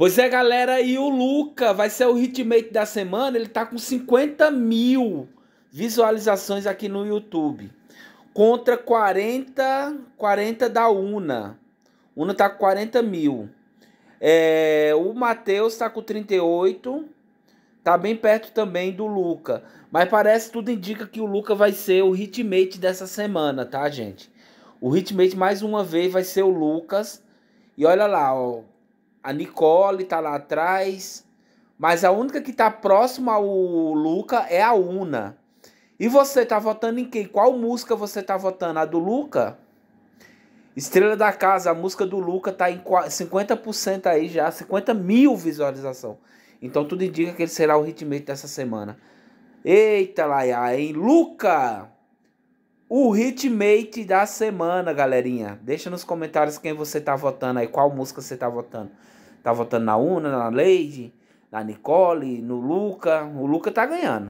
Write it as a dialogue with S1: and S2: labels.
S1: Pois é, galera, e o Luca vai ser o hitmate da semana. Ele tá com 50 mil visualizações aqui no YouTube. Contra 40, 40 da Una. Una tá com 40 mil. É, o Matheus tá com 38. Tá bem perto também do Luca. Mas parece tudo indica que o Luca vai ser o hitmate dessa semana, tá, gente? O hitmate mais uma vez vai ser o Lucas. E olha lá, ó. A Nicole tá lá atrás. Mas a única que tá próxima ao Luca é a Una. E você tá votando em quem? Qual música você tá votando? A do Luca? Estrela da Casa, a música do Luca tá em 50% aí já, 50 mil visualização. Então tudo indica que ele será o hitmate dessa semana. Eita, Laia, hein? Luca! O hitmate da semana, galerinha. Deixa nos comentários quem você tá votando aí, qual música você tá votando. Tá votando na Una, na Lady, na Nicole, no Luca. O Luca tá ganhando.